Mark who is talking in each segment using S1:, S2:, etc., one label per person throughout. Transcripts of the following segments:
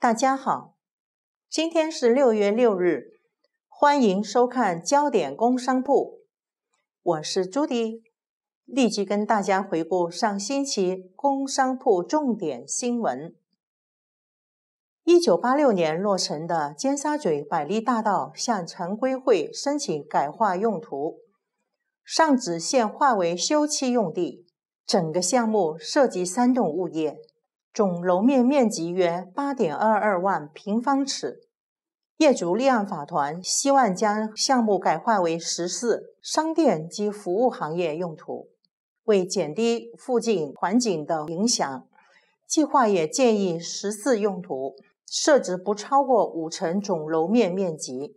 S1: 大家好，今天是六月六日，欢迎收看焦点工商铺。我是朱迪，立即跟大家回顾上星期工商铺重点新闻。一九八六年落成的尖沙咀百利大道向城规会申请改划用途，上址现划为休憩用地，整个项目涉及三栋物业。总楼面面积约八点二二万平方尺。业主立案法团希望将项目改划为十四商店及服务行业用途，为减低附近环境的影响，计划也建议十四用途设置不超过五成总楼面面积。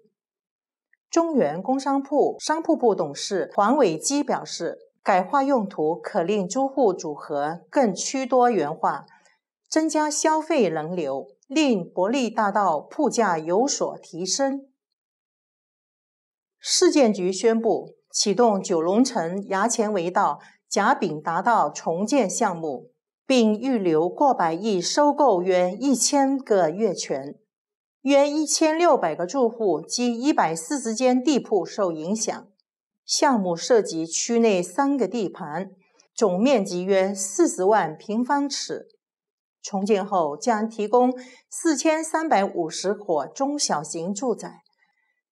S1: 中原工商铺商铺部董事黄伟基表示，改化用途可令租户组合更趋多元化。增加消费人流，令柏利大道铺价有所提升。市建局宣布启动九龙城牙前围道甲丙达道重建项目，并预留过百亿收购约一千个月权，约一千六百个住户及一百四十间地铺受影响。项目涉及区内三个地盘，总面积约四十万平方尺。重建后将提供四千三百五十伙中小型住宅，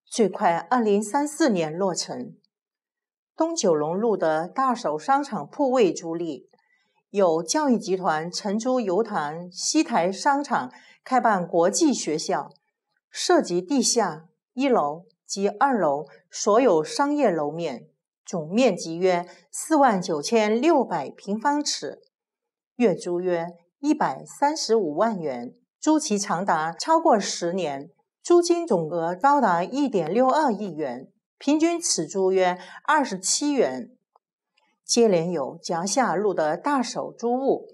S1: 最快二零三四年落成。东九龙路的大手商场铺位租赁，有教育集团承租油塘西台商场开办国际学校，涉及地下一楼及二楼所有商业楼面，总面积约四万九千六百平方尺，月租约。一百三十五万元，租期长达超过十年，租金总额高达一点六二亿元，平均尺租约二十七元。接连有江夏路的大手租物，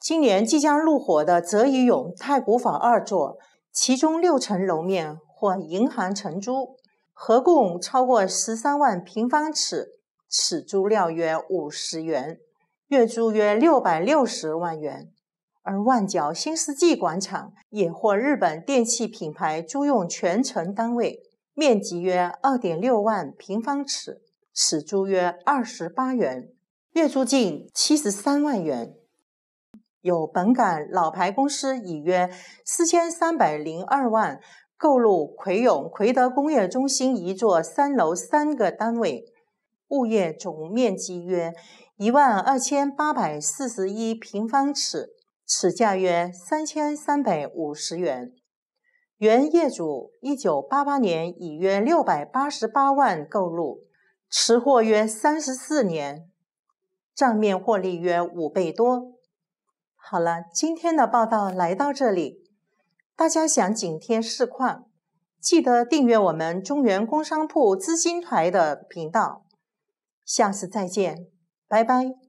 S1: 今年即将入伙的泽宇永太古坊二座，其中六层楼面或银行承租，合共超过十三万平方尺，尺租料约五十元，月租约六百六十万元。而万角新世纪广场也获日本电器品牌租用全程单位，面积约二点六万平方尺，始租约二十八元，月租金七十三万元。有本港老牌公司以约四千三百零二万购入葵涌葵德工业中心一座三楼三个单位，物业总面积约一万二千八百四十一平方尺。此价约三千三百五十元，原业主一九八八年以约六百八十八万购入，持货约三十四年，账面获利约五倍多。好了，今天的报道来到这里，大家想紧贴市况，记得订阅我们中原工商铺资金台的频道。下次再见，拜拜。